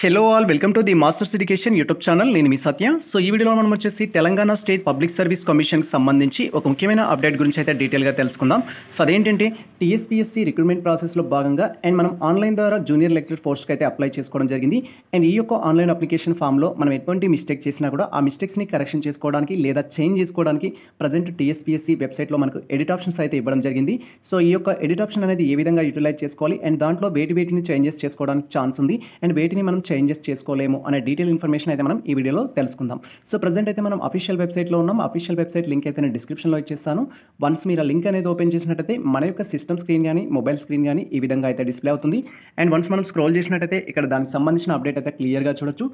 Hello all welcome to the masters education YouTube channel నేను మీ సత్య so ఈ వీడియోలో మనం వచ్చేసి తెలంగాణ స్టేట్ పబ్లిక్ సర్వీస్ కమిషన్కి సంబంధించి ఒక ముఖ్యమైన అప్డేట్ గురించి అయితే డీటెయిల్గా తెలుసుకుందాం సో అదేంటంటే టీఎస్పీఎస్సీ రిక్రూట్మెంట్ ప్రాసెస్లో భాగంగా అండ్ మనం ఆన్లైన్ ద్వారా జూనియర్ లెక్చర్ పోస్ట్కి అయితే అప్లై చేసుకోవడం జరిగింది అండ్ ఈ యొక్క ఆన్లైన్ అప్లికేషన్ ఫామ్లో మనం ఎటువంటి మిస్టేక్ చేసినా కూడా ఆ మిస్టేక్స్ని కరెక్షన్ చేసుకోవడానికి లేదా చేంజ్ చేసుకోవడానికి ప్రజెంట్ టీఎస్పీఎస్సీ వెబ్సైట్లో మనకు ఎడిట్ ఆప్షన్స్ అయితే ఇవ్వడం జరిగింది సో ఈ యొక్క ఎడిట్ ఆప్షన్ అనేది ఏ విధంగా యూటిలైజ్ చేసుకోవాలి అండ్ దాంట్లో వేటి వేటిని చేంజెస్ చేసుకోవడానికి ఛాన్స్ ఉంది అండ్ వేటిని మనం చేంజెస్ చేసుకోలేము అనే డీటెయిల్ ఇన్ఫర్మేషన్ అయితే మనం ఈ వీడియోలో తెలుసుకుందాం సో ప్రజెంట్ అయితే మనం అఫీషియల్ వెబ్సైట్లో ఉన్నాం అఫీషియల్ వెబ్సైట్ లింక్ అయితే నేను డిస్క్రిప్షన్లో ఇచ్చేస్తాను వన్స్ మీరు ఆ లింక్ అనేది ఓపెన్ చేసినట్టయితే మన యొక్క సిస్టమ్ స్క్రీన్ కానీ మొబైల్ స్క్రీన్ కానీ ఈ విధంగా అయితే డిస్ప్లే అవుతుంది అండ్ వన్స్ మనం స్క్రోల్ చేసినట్టయితే ఇక్కడ దానికి సంబంధించిన అప్డేట్ అయితే క్లియర్గా చూడొచ్చు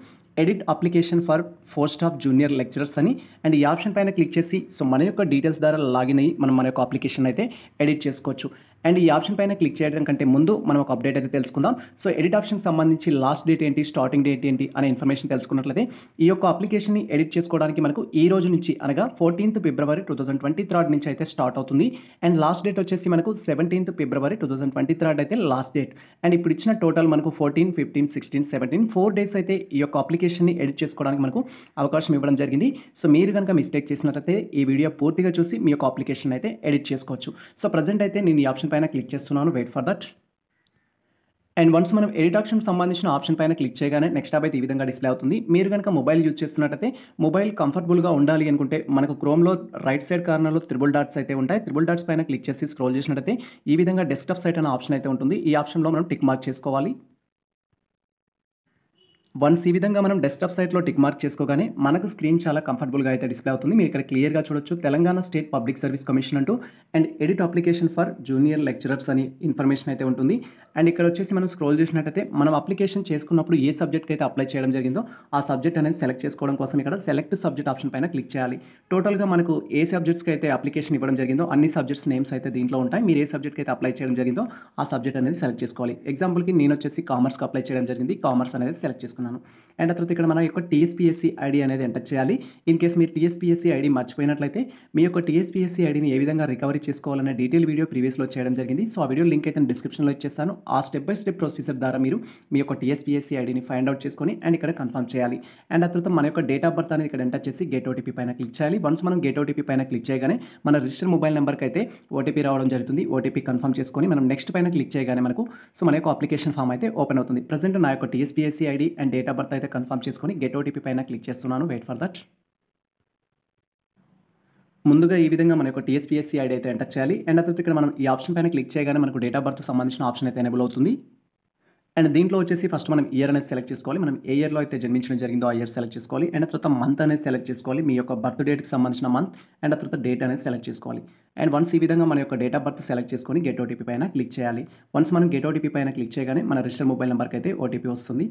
edit application for four of junior lecturers అని అండ్ ఈ ఆప్షన్ పైన క్లిక్ చేసి సో మన యొక్క డీటెయిల్స్ ద్వారా లాగిన్ అయ్యి మనం మన యొక్క అప్లికేషన్ అయితే ఎడిట్ చేసుకోవచ్చు అండ్ ఈ ఆప్షన్ పైన క్లిక్ చేయడం కంటే ముందు మనం ఒక అప్డేట్ అయితే తెలుసుకుందాం సో ఎడిట్ ఆప్షన్కి సంబంధించి లాస్ట్ డేట్ ఏంటి స్టార్టింగ్ డేట్ ఏంటి అనే ఇన్ఫర్మేషన్ తెలుసుకున్నట్లయితే ఈ యొక్క అప్లికేషన్ని ఎడిట్ చేసుకోవడానికి మనకు ఈ రోజు నుంచి అనగా fourteenth February two thousand twenty third నుంచి అయితే స్టార్ట్ అవుతుంది అండ్ లాస్ట్ డేట్ వచ్చేసి మనకు seventeenth February two thousand twenty third అయితే లాస్ట్ డేట్ అండ్ ఇప్పుడు ఇచ్చిన టోటల్ మనకు fourteen fifteen sixteen seventeen four days అయితే ఈ యొక్క అప్లికేషన్ని ఎడిట్ చేసుకోవడానికి మనకు అవకాశం ఇవ్వడం జరిగింది సో మీరు కనుక మిస్టేక్ చేసినట్లయితే ఈ వీడియో పూర్తిగా చూసి మీ యొక్క అప్లికేషన్ అయితే ఎడిట్ చేసుకోవచ్చు సో ప్రజెంట్ అయితే నేను ఈ ఆప్షన్ ఆప్షన్ పైన క్లిక్ చేస్తున్నాను wait for that and once మనం ఎడిట్ ఆప్షన్ సంబంధించిన ఆప్షన్ పైన క్లిక్ చేయగానే నెక్స్ట్ టాబ్ అయితే ఈ విధంగా డిస్ప్లే అవుతుంది మీరు కనుక మొబైల్ యూజ్ చేస్తున్నట్టయితే మొబైల్ కంఫర్టబుల్గా ఉండాలి అనుకుంటే మనకు క్రోమ్లో రైట్ సైడ్ కార్నర్లో త్రిబుల్ డాట్స్ అయితే ఉంటాయి త్రిబుల్ డాట్స్ పైన క్లిక్ చేసి స్క్రోల్ చేసినట్టయితే ఈ విధంగా డెస్క్టాప్ సైట్ అనే ఆప్షన్ అయితే ఉంటుంది ఈ ఆప్షన్లో మనం టిక్ మార్క్ చేసుకోవాలి వన్స్ ఈ విధంగా మనం డెస్క్టాప్ సైట్లో టిక్ మార్క్ చేసుకోగానే మనకు స్క్రీన్ చాలా కంఫర్టబుల్గా అయితే డిస్ప్లే అవుతుంది మీరు ఇక్కడ క్లియర్గా చూడొచ్చు Telangana state public service commission అంటూ and edit application for junior lecturers అని ఇన్ఫర్మేషన్ అయితే ఉంటుంది అండ్ ఇక్కడ వచ్చేసి మనం స్క్రోల్ చేసినట్టయితే మనం అప్లికేషన్ చేసుకున్నప్పుడు ఏ సబ్జెక్ట్కి అయితే అప్లై చేయడం జరిగిందో ఆ సబ్జెక్ట్ అనేది సెలెక్ట్ చేసుకోవడం కోసం ఇక్కడ సెలెక్ట్ సబ్జెక్ట్ ఆప్షన్ పైన క్లిక్ చేయాలి టోటల్గా మనకు ఏ సబ్జెక్ట్స్కి అయితే అప్లికేషన్ ఇవ్వడం జరిగిందో అన్ని సబ్జెక్ట్స్ నేమ్స్ అయితే దీంట్లో ఉంటాయి మీరు ఏ సబ్జెక్ట్కి అయితే అప్లై చేయడం జరిగిందో ఆ సబ్జెక్ట్ అనేది సెలెక్ట్ చేసుకోవాలి ఎగ్జాంపుల్కి నేను వచ్చేసి కామర్స్కి అప్లై చేయడం జరిగింది కామర్స్ అనేది సెలెక్ట్ చేసుకున్నాను అండ్ తర్వాత ఇక్కడ మన యొక్క టీఎస్పీఎస్సీ ఐడి అనేది ఎంటర్ చేయాలి ఇన్ కేస్ మీరు టీఎస్పీఎస్సీ ఐడి మర్చిపోయినట్లయితే మీ యొక్క టీఎస్పీఎస్సీ ఐడిని ఏ విధంగా రికవరీ చేసుకోవాలనే డీటెయిల్ వీడియో ప్రీవియస్లో చేయడం జరిగింది సో ఆ వీడియో లింక్ అయితే డిస్క్రిప్షన్లో ఇచ్చేస్తాను ఆ స్టెప్ బై స్టెప్ ప్రొసీజర్ ద్వారా మీరు మీ యొక్క టీఎస్పీఎస్సీ ఐడిని ఫైండ్ అవుట్ చేసుకొని అండ్ ఇక్కడ కన్ఫర్మ్ చేయాలి అండ్ ఆ తర్వాత మన యొక్క డేట్ ఆఫ్ బర్త్ అనేది ఇక్కడ ఎంటర్ చేసి గేట్ ఓటీపీ పైన క్లిక్ చేయాలి వన్స్ మనం గేట్ ఓటీపీ పైన క్లిక్ చేయగానే మన రిజిస్టర్ మొబైల్ నెంబర్కి అయితే ఓటీపీ రావడం జరుగుతుంది ఓటీపీ కన్ఫర్మ్ చేసుకొని మనం నెక్స్ట్ పైన క్లిక్ చేయగానే మనకు సో మన యొక్క అప్లికేషన్ ఫామ్ అయితే ఓపెన్ అవుతుంది ప్రజెంట్ నా యొక్క TSPSC ID and date of birth అయితే కన్ఫర్మ్ చేసుకొని గేట్ ఓటీపీ పైన క్లిక్ చేస్తున్నాను వెయిట్ ఫర్ దట్ ముందుగా ఈ విధంగా మన యొక్క టీఎస్పీఎస్సీ ఐడి అయితే ఎంటర్ చేయాలి అండ్ తర్వాత ఇక్కడ మనం ఈ ఆప్షన్ పైన క్లిక్ చేయగానే మనకు డేట్ ఆఫ్ బర్త్ సంబంధించిన ఆప్షన్ అయితే ఎనేబుల్ అవుతుంది అండ్ దీంట్లో వచ్చేసి ఫస్ట్ మనం ఇయర్ అనేది సెలెక్ట్ చేసుకోవాలి మనం ఏ ఇయర్లో అయితే జన్మించడం జరిగిందో ఆ ఇయర్ సెలెక్ట్ చేసుకోవాలి అండ్ తర్వాత మంత్ అనేది సెలెక్ట్ చేసుకోవాలి మీ యొక్క బర్త్ డేట్కి సంబంధించిన మంత్ అండ్ తర్వాత డేట్ అనేది సెలెక్ట్ చేసుకోవాలి అండ్ వన్స్ ఈ విధంగా మన యొక్క డేట్ ఆఫ్ బర్త్ సెలెక్ట్ చేసుకొని గెట్ ఓటీపీ పైన క్లిక్ చేయాలి వన్స్ మనం గెట్ ఓటీపీ పైన క్లిక్ చేయగానే మన రిజిస్టర్ మొబైల్ నెంబర్కి అయితే ఓటీపీ వస్తుంది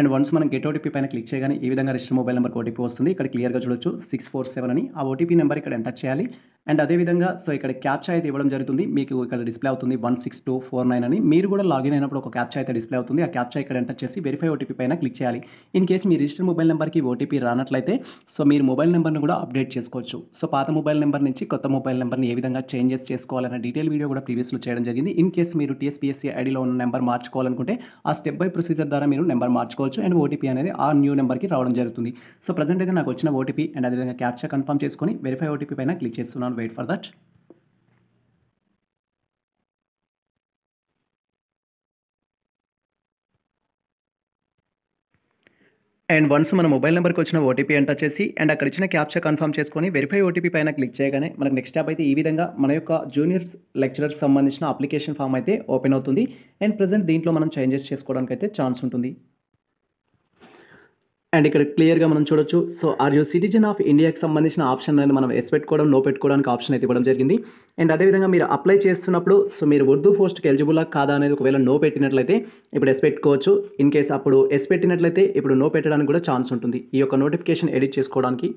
అండ్ వన్స్ మనం గెట్ ఓటీపీ పైన క్లిక్ చేయగానే ఈ విధంగా రిజిస్టర్ మొబైల్ నెంబర్కి ఓటీపీ వస్తుంది ఇక్కడ క్లియర్గా చూడొచ్చు సిక్స్ ఫోర్ సెవెన్ అని ఆ ఓటీపీ నెంబర్ ఇక్కడ ఎంటర్ చేయాలి అండ్ అదేవిధంగా సో ఇక్కడ క్యాప్చా అయితే ఇవ్వడం జరుగుతుంది మీకు ఇక్కడ డిస్ప్లే అవుతుంది one six two four nine అని మీరు కూడా లాగిన్ అయినప్పుడు ఒక క్యాప్చా అయితే డిస్ప్లే అవుతుంది ఆ క్యాప్చా ఇక్కడ ఎంటర్ చేసి వెరిఫై ఓటీపీ పైన క్లిక్ చేయాలి ఇన్ కేసు మీ రిజిస్టర్ మొబైల్ నెంబర్కి ఓటీపీ రానట్లయితే సో మీరు మొబైల్ నెంబర్ను కూడా అప్డేట్ చేసుకోవచ్చు సో పాత మొబైల్ నెంబర్ నుంచి కొత్త మొబైల్ నెంబర్ని ఏ విధంగా చేంజెస్ చేసుకోవాలన్న డీటెయిల్ వీడియో కూడా ప్రీవియస్లో చేయడం జరిగింది ఇన్ కేసు మీరు టీఎస్పీఎస్సీ ఐడిలో ఉన్న నెంబర్ మార్చుకోవాలనుకుంటే ఆ స్టెప్ బై ప్రొసీజర్ ద్వారా మీరు నెంబర్ మార్చుకోవచ్చు అండ్ ఓటీపీ అనేది ఆ న్యూ నెంబర్కి రావడం జరుగుతుంది సో ప్రజెంట్ అయితే నాకు వచ్చిన ఓటీపీ అండ్ అదేవిధంగా క్యాప్చా కన్ఫర్మ్ చేసుకొని వెరిఫై ఓటీపీ పైన క్లిక్ చేస్తున్నాను wait for that. And once మన మొబైల్ నెంబర్కి వచ్చిన ఓటీపీ ఎంటర్ చేసి అండ్ అక్కడ ఇచ్చిన క్యాప్చర్ కన్ఫర్మ్ చేసుకొని వెరిఫై ఓటీపీ పైన క్లిక్ చేయగానే మనకు నెక్స్ట్ స్టాప్ అయితే ఈ విధంగా మన యొక్క జూనియర్ లెక్చరర్ సంబంధించిన అప్లికేషన్ ఫామ్ అయితే ఓపెన్ అవుతుంది అండ్ ప్రజెంట్ దీంట్లో మనం చేంజెస్ చేసుకోవడానికి అయితే ఛాన్స్ ఉంటుంది అండ్ ఇక్కడ క్లియర్గా మనం చూడొచ్చు so are you citizen of ఇండియాకి సంబంధించిన ఆప్షన్ అనేది మనం ఎస్ పెట్టుకోవడం నో పెట్టుకోవడానికి ఆప్షన్ అయితే ఇవ్వడం జరిగింది అండ్ అదేవిధంగా మీరు అప్లై చేస్తున్నప్పుడు సో మీరు ఉర్దూ పోస్ట్కి ఎలిజిబుల్ కాదా అనేది ఒకవేళ నో పెట్టినట్లయితే ఇప్పుడు ఎస్ పెట్టుకోవచ్చు ఇన్ కేస్ అప్పుడు ఎస్ పెట్టినట్లయితే ఇప్పుడు నో పెట్టడానికి కూడా ఛాన్స్ ఉంటుంది ఈ యొక్క నోటిఫికేషన్ ఎడిట్ చేసుకోవడానికి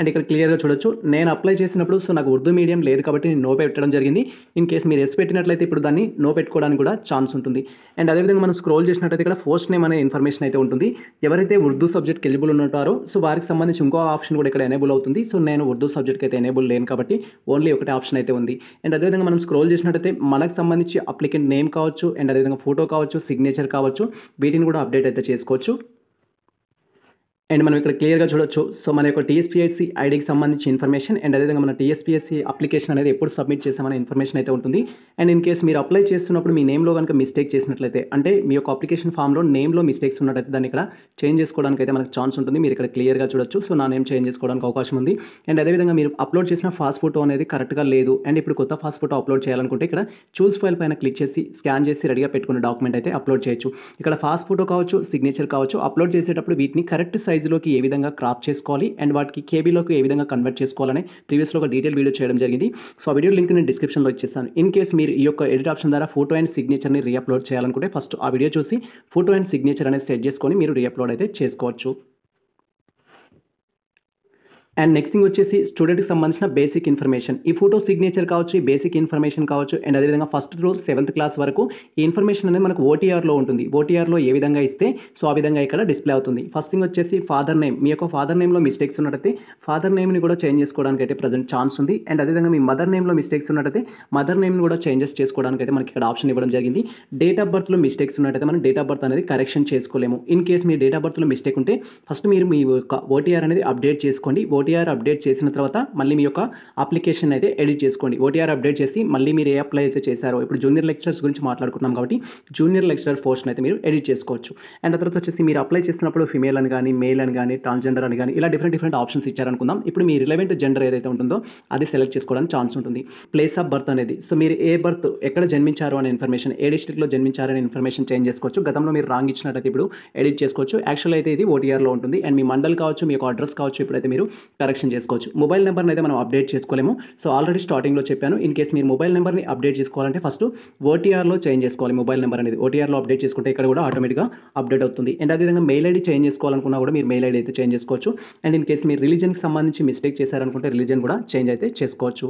అండ్ ఇక్కడ క్లియర్గా చూడొచ్చు నేను అప్లై చేసినప్పుడు సో నాకు ఉర్దూ మీడియం లేదు కాబట్టి నేను నో పెట్టడం జరిగింది ఇన్ కేసు మీరు ఎస్ పెట్టినట్లయితే ఇప్పుడు దాన్ని నో పెట్టుకోవడానికి కూడా ఛాన్స్ ఉంటుంది అండ్ అదేవిధంగా మనం స్క్రోల్ చేసినట్లయితే ఇక్కడ ఫస్ట్ నేమ్ అనే ఇన్ఫర్మేషన్ అయితే ఉంటుంది ఎవరైతే ఉర్దూ సబ్జెక్ట్ ఎలిజిబుల్ ఉంటారో సో వారికి సంబంధించి ఇంకో ఆప్షన్ కూడా ఇక్కడ ఎనేబుల్ అవుతుంది సో నేను ఉర్దూ సబ్జెక్ట్కి అయితే ఎనేబుల్ లేను కాబట్టి ఓన్లీ ఒకటే ఆప్షన్ అయితే ఉంది అండ్ అదేవిధంగా మనం స్క్రోల్ చేసినట్టయితే మనకు సంబంధించి అప్లికెంట్ నేమ్ కావచ్చు అండ్ అదేవిధంగా ఫోటో కావచ్చు సిగ్నేచర్ కావచ్చు వీటిని కూడా అప్డేట్ అయితే చేసుకోవచ్చు అండ్ మనం ఇక్కడ క్లియర్గా చూడొచ్చు సో మన యొక్క టీఎస్పీఎస్సీ ఐడికి సంబంధించి ఇన్ఫర్మేషన్ అండ్ అదేవిధంగా మన టీఎస్పీఎస్సీ అప్లికేషన్ అనేది ఎప్పుడు సబ్మిట్ చేసామనే ఇన్ఫర్మేషన్ అయితే ఉంటుంది అండ్ ఇన్ కేసు మీరు అప్లై చేస్తున్నప్పుడు మీ నేమ్లో కనుక మిస్టేక్ చేసినట్లయితే అంటే మీ యొక్క అప్లికేషన్ ఫామ్లో నేమ్లో మిస్టేక్స్ ఉన్నట్లయితే దాన్ని ఇక్కడ చేంజ్ చేసుకోవడానికి అయితే మనకు ఛాన్స్ ఉంటుంది మీరు ఇక్కడ క్లియర్గా చూడొచ్చు సో నా నేమ్ చేంజ్ చేసుకోవడానికి అవకాశం ఉంది అండ్ అదేవిధంగా మీరు అప్లోడ్ చేసిన ఫాస్ట్ ఫోటో అనేది కరెక్ట్గా లేదు అండ్ ఇప్పుడు కొత్త ఫాస్ట్ ఫోటో అప్లోడ్ చేయాలనుకుంటే ఇక్కడ చూస్ ఫైల్ పైన క్లిక్ చేసి స్కాన్ చేసి రెడీగా పెట్టుకున్న డాక్యుమెంట్ అయితే అప్లోడ్ చేయొచ్చు ఇక్కడ ఫాస్ట్ ఫోటో కావచ్చు సిగ్నేచర్ కావచ్చు అప్లోడ్ చేసేటప్పుడు వీటిని కరెక్ట్ సైజ్ సైజులోకి ఏ విధంగా క్రాప్ చేసుకోవాలి అండ్ వాటికి కేబీలోకి ఏ విధంగా కన్వర్ట్ చేసుకోవాలని ప్రీవియస్లో ఒక డీటెయిల్ వీడియో చేయడం జరిగింది సో ఆ వీడియో లింక్ నేను డిస్క్రిప్షన్లో ఇచ్చేస్తాను ఇన్ కేసు మీరు ఈ యొక్క ఎడిట్ ఆప్షన్ ద్వారా ఫోటో అండ్ సిగ్నేచర్ని రీఅప్లోడ్ చేయాలనుకుంటే ఫస్ట్ ఆ వీడియో చూసి ఫోటో అండ్ సిగ్నేచర్ అనేది సెట్ చేసుకొని మీరు రీఅప్లోడ్ అయితే చేసుకోవచ్చు అండ్ నెక్స్ట్ థింగ్ వచ్చేసి స్టూడెంట్కి సంబంధించిన బేసిక్ ఇన్ఫర్మేషన్ ఈ ఫోటో సిగ్నేచర్ కావచ్చు ఈ బేసిక్ ఇన్ఫర్మేషన్ కావచ్చు అండ్ అదేవిధంగా ఫస్ట్ టు సెవెంత్ క్లాస్ వరకు ఈ ఇన్ఫర్మేషన్ అనేది మనకు ఓటీఆర్లో ఉంటుంది ఓటీఆర్లో ఏ విధంగా ఇస్తే సో ఆ విధంగా ఇక్కడ డిస్ప్లే అవుతుంది ఫస్ట్ థింగ్ వచ్చేసి ఫాదర్ నేమ్ మీ యొక్క ఫాదర్ నేమ్లో మిస్టేక్స్ ఉన్నట్టయితే ఫాదర్ నేమ్ని కూడా చేంజ్ చేసుకోవడానికి అయితే ప్రజెంట్ ఛాన్స్ ఉంది అండ్ అదేవిధంగా మీ మదర్ నేమ్లో మిస్టేక్స్ ఉన్నట్టయితే మదర్ నేమ్ని కూడా చేంజెస్ చేసుకోవడానికి అయితే మనకి ఇక్కడ ఆప్షన్ ఇవ్వడం జరిగింది డేట్ ఆఫ్ బర్త్లో మిస్టేక్స్ ఉన్నట్టయితే మనం డేట్ ఆఫ్ బర్త్ అనేది కరెక్షన్ చేసుకోలేము ఇన్ కేస్ మీ డేట్ ఆఫ్ బర్త్లో మిస్టేక్ ఉంటే ఫస్ట్ మీరు మీ ఓటీఆర్ అనేది అప్డేట్ చేసుకోండి ఓటీ ఓటీఆర్ అప్డేట్ చేసిన తర్వాత మళ్ళీ మీ యొక్క అప్లికేషన్ అయితే ఎడిట్ చేసుకోండి ఓటీఆర్ అప్డేట్ చేసి మళ్ళీ మీరు ఏ అప్లై అయితే చేశారో ఇప్పుడు జూనియర్ లెక్చరర్స్ గురించి మాట్లాడుకున్నాం కాబట్టి జూనియర్ లెక్చరర్ పోస్ట్ని అయితే మీరు ఎడిట్ చేసుకోవచ్చు అండ్ ఆ తర్వాత వచ్చేసి మీరు అప్లై చేసినప్పుడు ఫిమేల్ అని కానీ మేల్ అని కానీ ట్రాన్స్జెండర్ అని కానీ ఇలా డిఫరెంట్ డిఫరెంట్ ఆప్షన్స్ ఇచ్చారనుకుందాం ఇప్పుడు మీ రిలవెంట్ జెండర్ ఏదైతే ఉంటుందో అది సెలెక్ట్ చేసుకోవడానికి ఛాన్స్ ఉంటుంది ప్లేస్ ఆఫ్ బర్త్ అనేది సో మీరు ఏ బర్త్ ఎక్కడ జన్మించారో అనే ఇన్ఫర్మేషన్ ఏ డిస్ట్రిక్ట్లో జన్మించారనే ఇన్ఫర్మేషన్ చేంజ్ చేసుకోవచ్చు గతంలో మీరు రాంగ్ ఇచ్చినట్టయితే ఇప్పుడు ఎడిట్ చేసుకోవచ్చు యాక్చువల్ అయితే ఇది ఓటీఆర్లో ఉంటుంది అండ్ మీ మండల్ కావచ్చు మీ యొక్క అడ్రస్ కావచ్చు ఇప్పుడైతే మీరు కరెక్షన్ చేసుకోవచ్చు మొబైల్ నెంబర్ని అయితే మనం అప్డేట్ చేసుకోలేము సో ఆల్రెడీ స్టార్టింగ్లో చెప్పాను ఇన్ కేస్ మీరు మొబైల్ నెంబర్ని అప్డేట్ చేసుకోవాలంటే ఫస్ట్ ఓటీఆర్లో చేంజ్ చేసుకోవాలి మొబైల్ నెంబర్ అనేది ఓటీఆర్లో అప్డేట్ చేసుకుంటే ఇక్కడ కూడా ఆటోమేటిక్గా అప్డేట్ అవుతుంది అండ్ అదేవిధంగా మెయిల్ ఐడి చేంజ్ చేసుకోవాలనుకున్నా కూడా మీరు మెయిల్ ఐడి అయితే చేంజ్ చేసుకోవచ్చు అండ్ ఇన్ కేస్ మీరు రిలీజన్కి సంబంధించి మిస్టేక్ చేశారనుకుంటే రిలీజన్ కూడా చేంజ్ అయితే చేసుకోవచ్చు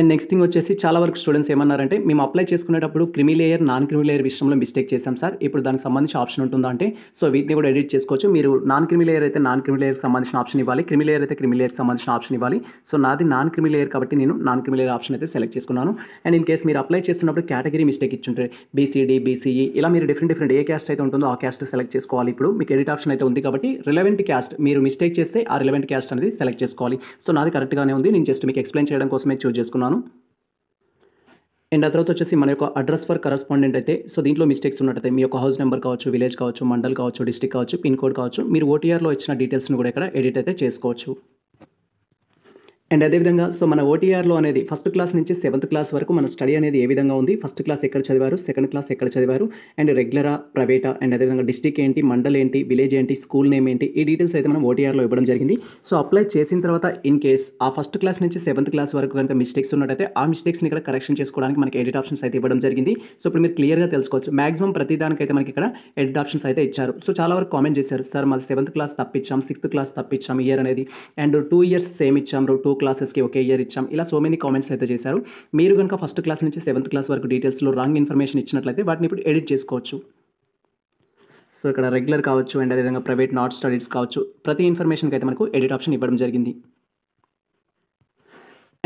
అండ్ నెక్స్ట్ థింగ్ వచ్చేసి చాలా వరకు స్టూడెంట్స్ ఏమన్నారంటే మేము అప్లై చేసుకునేటప్పుడు creamy layer non creamy layer విషయంలో మిస్టేక్ చేశాం సార్ ఇప్పుడు దానికి సంబంధించి ఆప్షన్ ఉంటుందా అంటే సో వీటిని కూడా ఎడిట్ చేసుకోవచ్చు మీరు నాన్ క్రిమి లేయర్ అయితే నాన్ క్రిమి లేయర్కి సంబంధించిన ఆప్షన్ ఇవ్వాలి క్రిమి లేయర్ అయితే క్రిమి లేయర్కి సంబంధించిన ఆప్షన్ ఇవ్వాలి సో నాది నాన్ క్రిమి లేయర్ కాబట్టి నేను నాన్ క్రిమి లేయర్ ఆప్షన్ అయితే సెలెక్ట్ చేసుకున్నాను అండ్ ఇన్ కేసు మీరు అప్లై చేస్తున్నప్పుడు కేటగిరీ మిస్టేక్ ఇచ్చింటే బీసీడీ బీసీఈ ఇలా మీరు డిఫరెంట్ డిఫరెంట్ ఏ క్యాస్ట్ అయితే ఉంటుందో ఆ క్యాస్ట్ సెలెక్ట్ చేసుకోవాలి ఇప్పుడు మీకు ఎడిట్ ఆప్షన్ అయితే ఉంది కాబట్టి రిలవెంట్ క్యాస్ట్ మీరు మిస్టేక్ చేస్తే ఆ రిలవెంట్ క్యాస్ట్ అనేది సెలెక్ట్ చేసుకోవాలి సో నాది కరెక్ట్గానే ఉంది నేను జస్ట్ మీకు ఎక్స్ప్లెయిన్ చేయడం కోసమే చూస్ చేసుకున్నాను చేస్తున్నాను అండ్ ఆ తర్వాత వచ్చేసి మన యొక్క అడ్రస్ ఫర్ కరస్పాండెంట్ అయితే సో దీంట్లో మిస్టేక్స్ ఉన్నట్టయితే మీ యొక్క హౌస్ నెంబర్ కావచ్చు విలేజ్ కావచ్చు మండల్ కావచ్చు డిస్టిక్ కావచ్చు పిన్ కోడ్ కావచ్చు మీరు ఓటీఆర్లో ఇచ్చిన డీటెయిల్స్ని కూడా ఇక్కడ ఎడిట్ అయితే చేసుకోవచ్చు అండ్ అదేవిధంగా సో మన ఓటీఆర్లో అనేది ఫస్ట్ క్లాస్ నుంచి సెవెంత్ క్లాస్ వరకు మన స్టడీ అనేది ఏ విధంగా ఉంది ఫస్ట్ క్లాస్ ఎక్కడ చదివారు సెకండ్ క్లాస్ ఎక్కడ చదివారు అండ్ రెగ్యులరా ప్రైవేటా అండ్ అదేవిధంగా డిస్టిక్ ఏంటి మండల్ ఏంటి విలేజ్ ఏంటి స్కూల్ నేమ్ ఏంటి ఈ డీటెయిల్స్ అయితే మనం ఓటీఆర్లో ఇవ్వడం జరిగింది సో అప్లై చేసిన తర్వాత ఇన్ కేస్ ఆ ఫస్ట్ క్లాస్ నుంచి సెవెంత్ క్లాస్ వరకు కనుక మిస్టేక్స్ ఉన్నట్టయితే ఆ మిస్టేక్స్ని ఇక్కడ కరెక్షన్ చేసుకోవడానికి మనకి ఎడిట్ ఆప్షన్స్ అయితే ఇవ్వడం జరిగింది సో ఇప్పుడు మీరు క్లియర్గా తెలుసుకోవచ్చు మాక్సిమం ప్రతి దానికైతే మనకి ఇక్కడ ఎడిట్ ఆప్షన్స్ అయితే ఇచ్చారు సో చాలా వరకు కామెంట్ చేశారు సార్ మాది సెవెంత్ క్లాస్ తప్పించాం సిక్స్త్ క్లాస్ తప్పించాం ఇయర్ అనేది అండ్ టూ ఇయర్స్ సేమ్ ఇచ్చాం టూ క్లాసెస్కి ఒకే ఇయర్ ఇచ్చాం ఇలా సో మెనీ కామెంట్స్ అయితే చేశారు మీరు కనుక ఫస్ట్ క్లాస్ నుంచి సెవెంత్ క్లాస్ వరకు డీటెయిల్స్లో రాంగ్ ఇన్ఫర్మేషన్ ఇచ్చినట్లయితే వాటిని ఇప్పుడు ఎడిట్ చేసుకోవచ్చు సో ఇక్కడ రెగ్యులర్ కావచ్చు అండ్ అదేవిధంగా ప్రైవేట్ నాట్ స్టడీస్ కావచ్చు ప్రతి ఇన్ఫర్మేషన్కి అయితే మనకు ఎడిట్ ఆప్షన్ ఇవ్వడం జరిగింది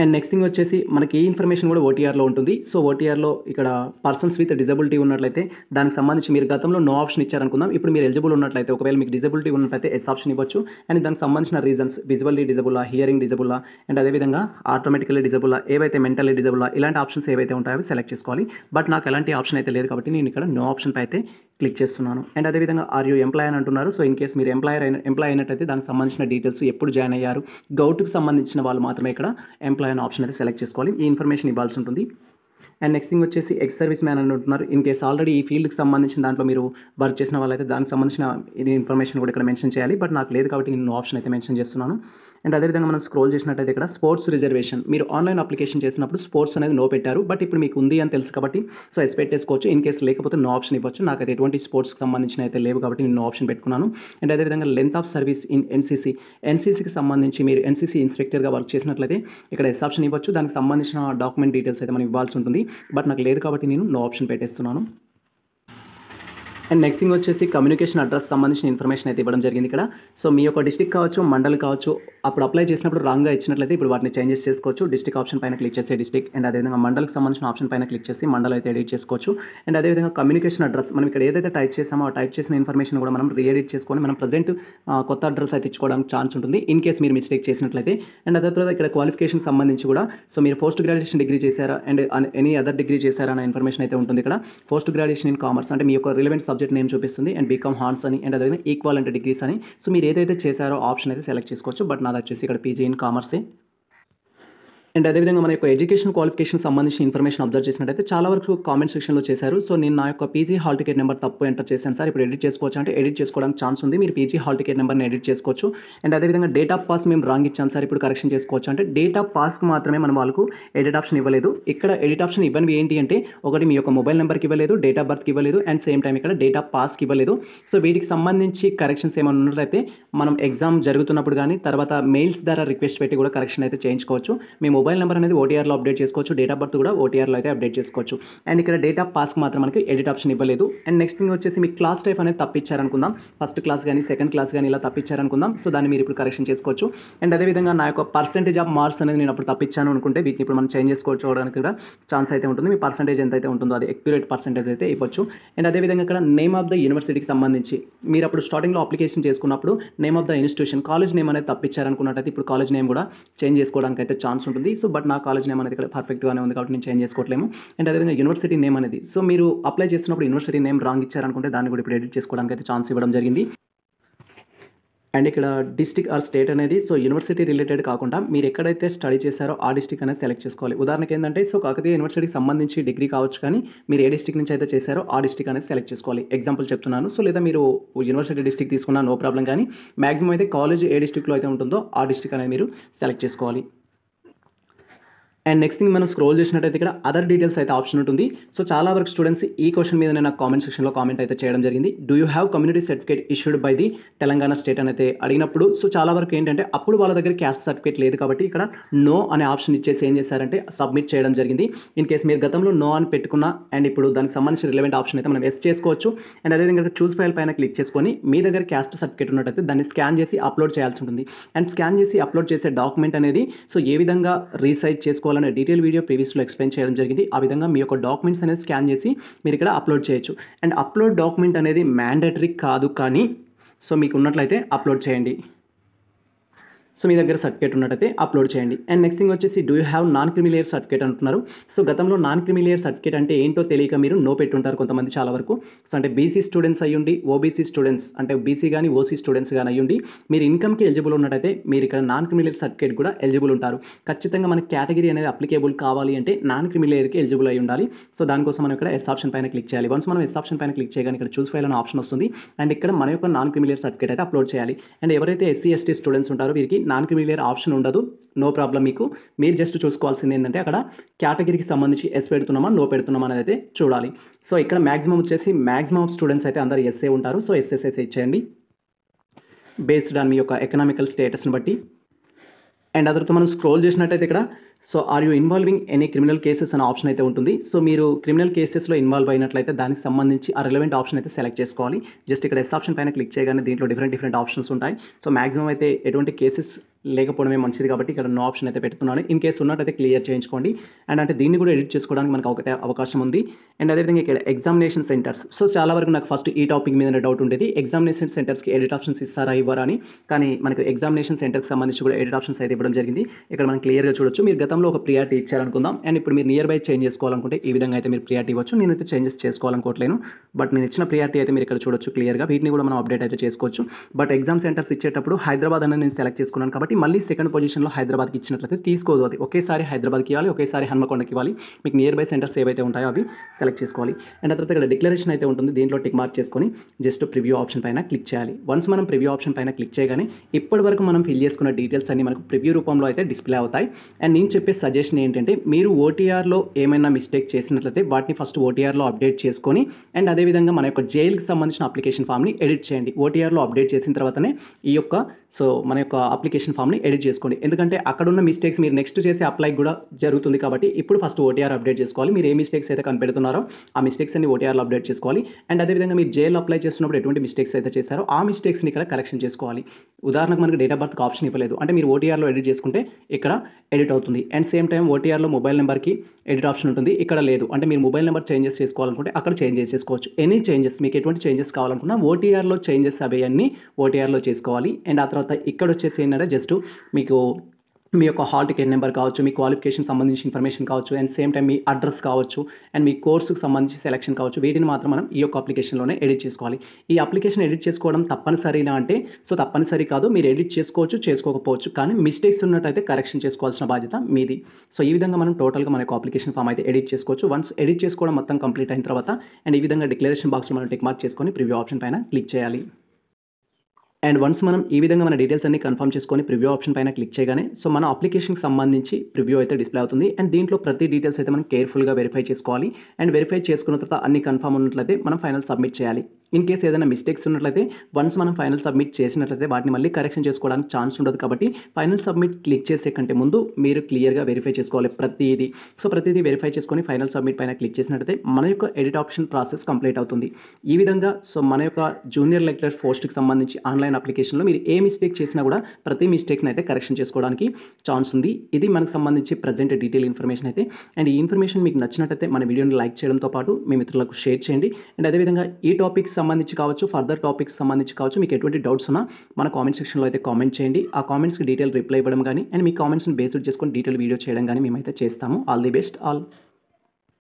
అండ్ నెక్స్ట్ థింగ్ వచ్చేసి మనకి ఈ ఇన్ఫర్మేషన్ కూడా ఓటీఆర్లో ఉంటుంది సో ఓటీఆర్లో ఇక్కడ పర్సన్స్ విత్ డిజబిలిటీ ఉన్నట్లయితే దానికి సంబంధించి మీరు గతంలో నో ఆప్షన్ ఇచ్చారనుకుందాం ఇప్పుడు మీరు ఎలిజిబుల్ ఉన్నట్లయితే ఒకవేళ మీకు డిజబిలిటీ ఉన్నట్లయితే ఎస్ ఆప్షన్ ఇవ్వచ్చు అండ్ దానికి సంబంధించిన రీజన్స్ విజువల్లీ డిజబుల్లా హియరింగ్ డిజబుల్లా అండ్ అదేవిధంగా ఆటోమేటికలీ డిజబుల్లా ఏవైతే మెంటల్లీ డిజబుల్లా ఇలాంటి ఆప్షన్స్ ఏవైతే ఉంటాయో సెలెక్ట్ చేసుకోవాలి బట్ నాకు ఎలాంటి ఆప్షన్ అయితే లేదు కాబట్టి నేను ఇక్కడ నో ఆప్షన్పై అయితే క్లిక్ చేస్తున్నాను అండ్ అదేవిధంగా ఆర్ యూ ఎంప్లాయ్ అని అంటున్నారు సో ఇన్ కేస్ మీరు ఎంప్లాయర్ అయిన ఎంప్లాయ్ అయినట్టయితే దానికి సంబంధించిన డీటెయిల్స్ ఎప్పుడు జాయిన్ అయ్యారు గౌట్కి సంబంధించిన వాళ్ళు మాత్రమే ఇక్కడ ఎంప్లాయ్ అనే ఆప్షన్ అయితే సెలెక్ట్ చేసుకోవాలి ఈ ఇన్ఫర్మేషన్ ఇవ్వాల్సి ఉంటుంది అండ్ నెక్స్ట్ థింగ్ వచ్చేసి ఎక్స్ సర్వీస్ మ్యాన్ అని ఉంటున్నారు ఇన్ కేస్ ఆల్రెడీ ఈ ఫీల్డ్కి సంబంధించిన దాంట్లో మీరు వర్క్ చేసిన వాళ్ళైతే దానికి సంబంధించిన ఇన్ఫర్మేషన్ కూడా ఇక్కడ మెన్షన్ చేయాలి బట్ నాకు లేదు కాబట్టి నేను ఆప్షన్ అయితే మెన్షన్ చేస్తున్నాను అండ్ అదేవిధంగా మనం స్క్రోల్ చేసినట్టయితే ఇక్కడ స్పోర్ట్స్ రిజర్వేషన్ మీరు ఆన్లైన్ అప్లికేషన్ చేసినప్పుడు స్పోర్ట్స్ అనేది నో పెట్టారు బట్ ఇప్పుడు మీకు ఉంది అని తెలుసు కాబట్టి సో ఎక్స్పెక్ట్ చేసుకోవచ్చు ఇన్ కేసు లేకపోతే నో ఆప్షన్ ఇవ్వచ్చు నాకైతే ఎటువంటి స్పోర్ట్స్కి సంబంధించిన అయితే లేవు కాబట్టి నేను ఆప్షన్ పెట్టుకున్నాను అండ్ అదేవిధంగా length of service in NCC ఎన్సీసీకి సంబంధించి మీరు ఎన్సీసీ ఇన్స్పెక్టర్గా వర్క్ చేసినట్లయితే ఇక్కడ ఎస్ ఆప్షన్ ఇవ్వచ్చు దానికి సంబంధించిన డాక్యుమెంట్ డీటెయిల్స్ అయితే మనం ఇవ్వాల్సి ఉంటుంది బట్ నాకు లేదు కాబట్టి నేను నో ఆప్షన్ పెట్టేస్తున్నాను అండ్ నెక్స్ట్ థింగ్ వచ్చేసి కమ్యూనికేషన్ అడ్రస్ సంబంధించిన ఇన్ఫర్మేషన్ అయితే ఇవ్వడం జరిగింది ఇక్కడ సో మీ యొక్క డిస్టిక్ కావచ్చు మండల్ కావచ్చు అప్పుడు అప్లై చేసినప్పుడు రాంగ్గా ఇచ్చినట్లయితే ఇప్పుడు వాటిని చేంజెస్ చేసుకోవచ్చు డిస్టిక్ ఆప్షన్ పైన క్లిక్ చేసే డిస్టిక్ అండ్ అదేవిధంగా మండల్కి సంబంధించిన ఆప్షన్ పైన క్లిక్ చేసి మండల్ అయితే ఎడిట్ చేసుకోవచ్చు అండ్ అదేవిధంగా కమ్యూనికేషన్ అడ్రస్ మనం ఇక్కడ ఏదైతే టైప్ చేసామో ఆ టైప్ చేసిన ఇన్ఫర్మేషన్ కూడా మనం రీఎడిట్ చేసుకొని మనం ప్రజెంట్ కొత్త అడ్రస్ అయితే ఇచ్చుకోవడానికి ఛాన్స్ ఉంటుంది ఇన్ కేస్ మీరు మిస్టేక్ చేసినట్లయితే అండ్ అదే తర్వాత ఇక్కడ క్వాలిఫికేషన్ సంబంధించి కూడా సో మీరు పోస్ట్ గ్రాడ్యుయేషన్ డిగ్రీ చేశారా అండ్ ఎనీ అదర్ డిగ్రీ చేశారా అన్న ఇన్ఫర్మేషన్ అయితే ఉంటుంది ఇక్కడ పోస్ట్ గ్రాడ్యుయేషన్ ఇన్ కామర్స్ అంటే మీ యొక్క రిలవెంట్ సబ్జెక్ట్ నేమ్ చూపిస్తుంది అండ్ బీకామ్ హాన్స్ అని అండ్ అదేవిధంగా ఈక్వాల్ అంటే డిగ్రీస్ అని సో మీరు ఏదైతే చేశారో ఆప్షన్ అయితే సెలెక్ట్ చేసుకోవచ్చు బట్ నాది వచ్చేసి ఇక్కడ పీజీ ఇన్ కామర్సే అండ్ అదేవిధంగా మన యొక్క ఎడ్యుకేషన్ క్వాలిఫికేషన్ సంబంధించిన ఇన్ఫర్మేషన్ అబ్జర్వ్ చేసినట్టయితే చాలా వరకు కామెంట్ సెక్షన్లో చేశారు సో నేను నా యొక్క పీజీ హాల్ టికెట్ నెంబర్ తప్పు ఎంటర్ చేశాను సార్ ఇప్పుడు ఎడిట్ చేసుకోవచ్చు అంటే ఎడిట్ చేసుకోవడానికి ఛాన్స్ ఉంది మీరు పీజీ హాల్ టికెట్ నెంబర్ని ఎడిట్ చేసుకోవచ్చు అండ్ అదేవిధంగా డేట్ ఆఫ్ పాస్ మేము రాంగ్ ఇచ్చాం సార్ ఇప్పుడు కరెక్షన్ చేసుకోవచ్చు అంటే డేట్ ఆఫ్ పాస్కి మాత్రమే మనం వాళ్ళకు ఎడిట్ ఆప్షన్ ఇవ్వలేదు ఇక్కడ ఎడిట్ ఆప్షన్ ఇవ్వనివి ఏంటి అంటే ఒకటి మీ యొక్క మొబైల్ నెంబర్కి ఇవ్వలేదు డేట్ ఆఫ్ బర్త్కి ఇవ్వలేదు అండ్ సేమ్ టైం ఇక్కడ డేట్ ఆఫ్ పాస్కి ఇవ్వలేదు సో వీటికి సంబంధించి కరెక్షన్స్ ఏమైనా ఉన్నట్లయితే మనం ఎగ్జామ్ జరుగుతున్నప్పుడు కానీ తర్వాత మెయిల్స్ ద్వారా రిక్వెస్ట్ పెట్టి కూడా కరెక్షన్ అయితే చేయించుకోవచ్చు మీ మొబైల్ నెంబర్ అనేది ఓటీఆర్లో అప్డేట్ చేసుకోవచ్చు డేట్ ఆఫ్ బర్త్ కూడా ఓటీఆర్లో అయితే అప్డేట్ చేసుకోవచ్చు అండ్ ఇక్కడ డేట్ ఆఫ్ పాస్ మాత్రం మనకి ఎడిట్ ఆప్షన్ ఇవ్వలేదు అండ్ నెక్స్ట్ థింగ్ వచ్చేసి మీకు క్లాస్ టైప్ అనేది తప్పించారనుకుందాం ఫస్ట్ క్లాస్ కానీ సెకండ్ క్లాస్ కానీ ఇలా తప్పించారనుకుందాం సో దాన్ని మీరు ఇప్పుడు కరెక్షన్ చేసుకోవచ్చు అండ్ అదేవిధంగా నా యొక్క పర్సెంటేజ్ ఆఫ్ మార్క్స్ అనేది నేను అప్పుడు తప్పించాను అనుకుంటే వీటిని ఇప్పుడు మనం చేంజ్ చేసుకోవడానికి కూడా ఛాన్స్ అయితే ఉంటుంది మీ పర్సెంటేజ్ ఎంత అయితే ఉంటుందో అది ఎక్యురేట్ పర్సెంటేజ్ అయితే ఇవ్వచ్చు అండ్ అదేవిధంగా ఇక్కడ నేమ్ ఆఫ్ ద యూనివర్సిటీకి సంబంధించి మీరు అప్పుడు స్టార్టింగ్లో అప్లికేషన్ చేసుకున్నప్పుడు name of the institution college name అనేది తప్పించారనుకున్నట్టయితే ఇప్పుడు కాలేజ్ నేమ్ కూడా చేంజ్ చేసుకోవడానికి అయితే ఛాన్స్ ఉంటుంది సో బట్ నా కాలేజ్ నేమ్ అనేది ఇక్కడ పర్ఫెక్ట్గానే ఉంది కాబట్టి నేను చేంజ్ చేసుకోవట్లేము అండ్ అదేవిధంగా యూనివర్సిటీ నేమ్ అనేది సో మీరు అప్లై చేసినప్పుడు యూనివర్సిటీ నేమ్ రాంగ్ ఇచ్చారనుకుంటే దాన్ని కూడా ఇప్పుడు ఎడిట్ చేసుకోవడానికి అయితే ఛాన్స్ ఇవ్వడం జరిగింది అండ్ ఇక్కడ డిస్టిక్ ఆర్ స్టేట్ అనేది సో యూనివర్సిటీ రిలేటెడ్ కాకుండా మీరు ఎక్కడైతే స్టడీ చేశారో ఆ డిస్టిక్ అనేది సెలెక్ట్ చేసుకోవాలి ఉదాహరణకి ఏంటంటే సో కాకతీయ యూనివర్సిటీకి సంబంధించి డిగ్రీ కావచ్చు కానీ మీరు ఏ డిస్టిక్ నుంచి అయితే చేశారో ఆ డిస్టిక్ అనేది సెలెక్ట్ చేసుకోవాలి ఎగ్జాంపుల్ చెప్తున్నాను సో లేదా మీరు యూనివర్సిటీ డిస్టిక్ తీసుకున్నా నో ప్రాబ్లం కానీ మాక్సిమం అయితే కాలేజ్ ఏ డిస్టిక్లో అయితే ఉంటుందో ఆ డిస్టిక్ అనేది మీరు సెలెక్ట్ చేసుకోవాలి అండ్ నెక్స్ట్ థింగ్ మనం స్క్రోల్ చేసినట్టయితే ఇక్కడ అదర్ డీటెయిల్స్ అయితే ఆప్షన్ ఉంటుంది సో చాలా వరకు స్టూడెంట్స్ ఈ క్వశ్చన్ మీద నేను కామెంట్ సెక్షన్లో కామెంట్ అయితే చేయడం జరిగింది do you have community certificate issued by the Telangana state అని అయితే అడిగినప్పుడు సో చాలా వరకు ఏంటంటే అప్పుడు వాళ్ళ దగ్గర క్యాస్ట్ సర్టిఫికేట్ లేదు కాబట్టి ఇక్కడ నో అనే ఆప్షన్ ఇచ్చేసి ఏం చేశారంటే సబ్మిట్ చేయడం జరిగింది ఇన్ కేస్ మీరు గతంలో నో అని పెట్టుకున్న అండ్ ఇప్పుడు దానికి సంబంధించిన రిలవెంట్ ఆప్షన్ అయితే మనం ఎస్ చేసుకోవచ్చు అండ్ అదేవిధంగా చూస్ ఫైల్ పైన క్లిక్ చేసుకొని మీ దగ్గర క్యాస్ట్ సర్టిఫికేట్ ఉన్నట్టయితే దాన్ని స్కాన్ చేసి అప్లోడ్ చేయాల్సి ఉంటుంది అండ్ స్కాన్ చేసి అప్లోడ్ చేసే డాక్యుమెంట్ అనేది సో ఏ విధంగా రీసైజ్ చేసుకోవాలి చేసుకోవాలనే డీటెయిల్ వీడియో ప్రీవియస్లో ఎక్స్ప్లెయిన్ చేయడం జరిగింది ఆ విధంగా మీ యొక్క డాక్యుమెంట్స్ అనేది స్కాన్ చేసి మీరు ఇక్కడ అప్లోడ్ చేయొచ్చు అండ్ అప్లోడ్ డాక్యుమెంట్ అనేది మ్యాండేటరీ కాదు కానీ సో మీకు ఉన్నట్లయితే అప్లోడ్ చేయండి సో మీ దగ్గర సర్టిఫికేట్ ఉన్నట్టయితే అప్లోడ్ చేయండి అండ్ నెక్స్ట్ థింగ్ వచ్చేసి do you have non creamy layer certificate అంటున్నారు సో గతంలో నాన్ క్రిమిలేయర్ సర్టిఫికేట్ అంటే ఏంటో తెలియక మీరు నో పెట్టుంటారు కొంతమంది చాలా వరకు సో అంటే బీసీ స్టూడెంట్స్ అయ్యుండి ఓబీసీ స్టూడెంట్స్ అంటే బీసీ కానీ ఓసీ స్టూడెంట్స్ కానీ అయ్యుండి మీరు ఇన్కమ్కి ఎలిజిబుల్ ఉన్నట్టయితే మీరు ఇక్కడ నాన్ క్రిమిలియర్ సర్టిఫికేట్ కూడా ఎలిజిబుల్ ఉంటారు ఖచ్చితంగా మన కేటగిరీ అనేది అప్లికేబుల్ కావాలి అంటే నాన్ క్రిమిలేయర్కి ఎలిజిబుల్ అయి ఉండాలి సో దానికోసం మనం ఇక్కడ ఎస్ ఆప్షన్ పైన క్లిక్ చేయాలి వన్స్ మనం ఎస్ ఆప్షన్ పైన క్లిక్ చేయగానే ఇక్కడ చూస్ ఫైల్ అనే ఆప్షన్ వస్తుంది అండ్ ఇక్కడ మన యొక్క నాన్ క్రిమిలియర్ సర్టిఫికేట్ అయితే అప్లోడ్ చేయాలి అండ్ ఎవరైతే ఎస్సీ ఎస్టీ స్టూడెంట్స్ ఉంటారో వీరికి నాన్ క్రిమిలియర్ ఆప్షన్ ఉండదు నో ప్రాబ్లం మీకు మీరు జస్ట్ చూసుకోవాల్సింది ఏంటంటే అక్కడ కేటగిరీకి సంబంధించి ఎస్ పెడుతున్నామా నో పెడుతున్నామా అనేది అయితే చూడాలి సో ఇక్కడ మ్యాక్సిమం వచ్చేసి మ్యాక్సిమం స్టూడెంట్స్ అయితే అందరు ఎస్ఏ ఉంటారు సో ఎస్ఎస్ అయితే ఇచ్చేయండి బేస్డ్ ఆన్ మీ యొక్క ఎకనామికల్ స్టేటస్ని బట్టి అండ్ అదర్తో మనం స్క్రోల్ చేసినట్టయితే ఇక్కడ so are you involving any criminal cases అనే ఆప్షన్ అయితే ఉంటుంది సో మీరు క్రిమినల్ కేసెస్లో ఇన్వాల్వ్ అయినట్లయితే దానికి సంబంధించి ఆ రిలవెంట్ ఆప్షన్ అయితే సెలెక్ట్ చేసుకోవాలి జస్ట్ ఇక్కడ ఎస్ ఆప్షన్ పైన క్లిక్ చేయగానే దీంట్లో డిఫరెంట్ డిఫరెంట్ ఆప్షన్స్ ఉంటాయి సో మాక్సిమం అయితే ఎటువంటి కేసెస్ లేకపోవడమే మంచిది కాబట్టి ఇక్కడ నో ఆప్షన్ అయితే పెడుతున్నాను ఇన్ కేసు ఉన్నట్టయితే క్లియర్ చేయించుకోండి అండ్ అంటే దీన్ని కూడా ఎడిట్ చేసుకోవడానికి మనకు ఒకటే అవకాశం ఉంది అండ్ అదేవిధంగా ఇక్కడ ఎగ్జామినేషన్ సెంటర్స్ సో చాలా వరకు నాకు ఫస్ట్ ఈ టాపిక్ మీద డౌట్ ఉండేది ఎగ్జామినేషన్ సెంటర్స్కి ఎడిట్ ఆప్షన్స్ ఇస్తారా ఇవ్వరా అని కానీ మనకు ఎగ్జామినేషన్ సెంటర్కి సంబంధించి కూడా ఎడిట్ ఆప్షన్స్ అయితే ఇవ్వడం జరిగింది ఇక్కడ మనం క్లియర్గా చూడొచ్చు మీరు గతంలో ఒక ప్రియారిటీ ఇచ్చారనుకుందాం అండ్ ఇప్పుడు మీరు నియర్ బై చేంజ్ చేసుకోవాలనుకుంటే ఈ విధంగా అయితే మీరు ప్రియారిటీ ఇవ్వచ్చు నేనైతే చేంజెస్ చేసుకోవాలనుకోవట్లేను బట్ నేను ఇచ్చిన ప్రియారిటీ అయితే మీరు ఇక్కడ చూడొచ్చు క్లియర్గా వీటిని కూడా మనం అప్డేట్ అయితే చేసుకోవచ్చు బట్ ఎగ్జామ్ సెంటర్స్ ఇచ్చేటప్పుడు హైదరాబాద్ అనేది నేను సెలెక్ట్ చేసుకున్నాను కాబట్టి మళ్ళీ సెకండ్ పొజిషన్లో హైదరాబాద్కి ఇచ్చినట్లయితే తీసుకోదు అది ఒకేసారి హైదరాబాద్కి ఇవ్వాలి ఒకేసారి హన్మకొండకి ఇవ్వాలి మీకు నియర్ బై సెంటర్స్ ఏవైతే ఉంటాయో అవి సెలెక్ట్ చేసుకోవాలి అండ్ తర్వాత ఇక్కడ డిక్లరేషన్ అయితే ఉంటుంది దీంట్లో టిక్ మార్క్ చేసుకొని జస్ట్ ప్రివ్యూ ఆప్షన్ పైన క్లిక్ చేయాలి వన్స్ మనం ప్రివ్యూ ఆప్షన్ పైన క్లిక్ చేయగానే ఇప్పటి వరకు మనం ఫిల్ చేసుకున్న డీటెయిల్స్ అన్ని మనకు ప్రివ్యూ రూపంలో అయితే డిస్ప్లే అవుతాయి అండ్ నేను చెప్పే సజెషన్ ఏంటంటే మీరు ఓటీఆర్లో ఏమైనా మిస్టేక్ చేసినట్లయితే వాటిని ఫస్ట్ ఓటీఆర్లో అప్డేట్ చేసుకొని అండ్ అదేవిధంగా మన యొక్క జైలుకి సంబంధించిన అప్లికేషన్ ఫామ్ని ఎడిట్ చేయండి ఓటీఆర్లో అప్డేట్ చేసిన తర్వాతనే ఈ యొక్క సో మన యొక్క అప్లికేషన్ ఫామ్ని ఎడిట్ చేసుకోండి ఎందుకంటే అక్కడ ఉన్న మిస్టేక్స్ మీరు నెక్స్ట్ చేసే అప్లై కూడా జరుగుతుంది కాబట్టి ఇప్పుడు ఫస్ట్ ఓటీఆర్ అప్డేట్ చేసుకోవాలి మీరు ఏ మిస్టేక్స్ అయితే కనిపెడుతున్నారో ఆ మిస్టేక్స్ అన్ని ఓటీఆర్లో అప్డేట్ చేసుకోవాలి అండ్ అదేవిధంగా మీరు జైల్ అప్లై చేస్తున్నప్పుడు ఎటువంటి మిస్టేక్స్ అయితే చేస్తారో ఆ మిస్టేక్స్ని ఇక్కడ కరెక్షన్ చేసుకోవాలి ఉదాహరణకు మనకి డేట్ ఆఫ్ బర్త్ ఆప్షన్ ఇవ్వలేదు అంటే మీరు ఓటీఆర్లో ఎడిట్ చేసుకుంటే ఇక్కడ ఎడిట్ అవుతుంది అండ్ సేమ్ టైం ఓటీఆర్లో మొబైల్ నెంబర్కి ఎడిట్ ఆప్షన్ ఉంటుంది ఇక్కడ లేదు అంటే మీరు మొబైల్ నెంబర్ చేంజెస్ చేసుకోవాలనుకుంటే అక్కడ చేంజ్ చేసుకోవచ్చు ఎనీ చేంజెస్ మీకు ఎటువంటి చేంజెస్ కావాలనుకున్నా ఓటీఆర్లో చేంజెస్ అవి అన్నీ ఓటీఆర్లో చేసుకోవాలి అండ్ ఆ తర్వాత తర్వాత ఇక్కడ వచ్చేసి ఏంటంటే జస్ట్ మీకు మీ యొక్క హాల్ టికెట్ నెంబర్ కావచ్చు మీ క్వాలిఫికేషన్ సంబంధించి ఇన్ఫర్మేషన్ కావచ్చు అండ్ సేమ్ టైం మీ అడ్రస్ కావచ్చు అండ్ మీ కోర్సుకు సంబంధించి సెలెక్షన్ కావచ్చు వీటిని మాత్రం మనం ఈ యొక్క అప్లికేషన్లోనే ఎడిట్ చేసుకోవాలి ఈ అప్లికేషన్ ఎడిట్ చేసుకోవడం తప్పనిసరినా అంటే సో తప్పనిసరి కాదు మీరు ఎడిట్ చేసుకోవచ్చు చేసుకోకపోవచ్చు కానీ మిస్టేక్స్ ఉన్నట్టయితే కరెక్షన్ చేసుకోవాల్సిన బాధ్యత మీది సో ఈ విధంగా మనం టోటల్గా మన యొక్క అప్లికేషన్ ఫామ్ అయితే ఎడిట్ చేసుకోవచ్చు వన్స్ ఎడిట్ చేసుకోవడం మొత్తం కంప్లీట్ అయిన తర్వాత అండ్ ఈ విధంగా డిక్లరేషన్ బాక్స్లో మనం టిక్ మార్క్ చేసుకొని ప్రివ్యూ ఆప్షన్ పైన క్లిక్ చేయాలి అండ్ వన్స్ మనం ఈ విధంగా మన డీటెయిల్స్ అన్ని కన్ఫర్మ్ చేసుకొని ప్రివ్యూ ఆప్షన్ పైన క్లిక్ చేయగానే సో మన అప్లికేషన్కి సంబంధించి ప్రివ్యూ అయితే డిస్ప్లే అవుతుంది అండ్ దీంట్లో ప్రతి డీటెయిల్స్ అయితే మనం కేర్ఫుల్గా వెరిఫై చేసుకోవాలి అండ్ వెరిఫై చేసుకున్న తర్వాత అన్ని కన్ఫర్మ్ ఉన్నట్లయితే మనం ఫైనల్ సబ్మిట్ చేయాలి ఇన్ కేస్ ఏదైనా మిస్టేక్స్ ఉన్నట్లయితే వన్స్ మనం ఫైనల్ సబ్మిట్ చేసినట్లయితే వాటిని మళ్ళీ కరెక్షన్ చేసుకోవడానికి ఛాన్స్ ఉండదు కాబట్టి ఫైనల్ సబ్మిట్ క్లిక్ చేసే కంటే ముందు మీరు క్లియర్గా వెరిఫై చేసుకోవాలి ప్రతిదీ సో ప్రతిదీ వెరిఫై చేసుకొని ఫైనల్ సబ్మిట్ పైన క్లిక్ చేసినట్లయితే మన యొక్క ఎడిట్ ఆప్షన్ ప్రాసెస్ కంప్లీట్ అవుతుంది ఈ విధంగా సో మన యొక్క జూనియర్ లెక్చరర్ పోస్ట్కి సంబంధించి ఆన్లైన్ అప్లికేషన్లో మీరు ఏ మిస్టేక్ చేసినా కూడా ప్రతి మిస్టేక్ని అయితే కరెక్షన్ చేసుకోవడానికి ఛాన్స్ ఉంది ఇది మనకు సంబంధించి ప్రజెంట్ డీటెయిల్ ఇన్ఫర్మేషన్ అయితే అండ్ ఈ ఇన్ఫర్మేషన్ మీకు నచ్చినట్లయితే మన వీడియోని లైక్ చేయడంతో పాటు మీ మిత్రులకు షేర్ చేయండి అండ్ అదేవిధంగా ఈ టాపిక్స్ సంబంధించి కావచ్చు ఫర్దర్ టాపిక్స్ సంబంధించి కావచ్చు మీకు ఎటువంటి డౌట్స్ ఉన్నా మన కామెంట్ సెక్షన్లో అయితే కామెంట్ చేయండి ఆ కామెంట్స్కి డీటెయిల్ రిప్లై ఇవ్వడం కానీ అండ్ మీ కామెంట్స్ని బేస్డ్ చేసుకొని డీటెయిల్ వీడియో చేయడం కానీ మేమైతే చేస్తాము ఆల్ ది బెస్ట్ ఆల్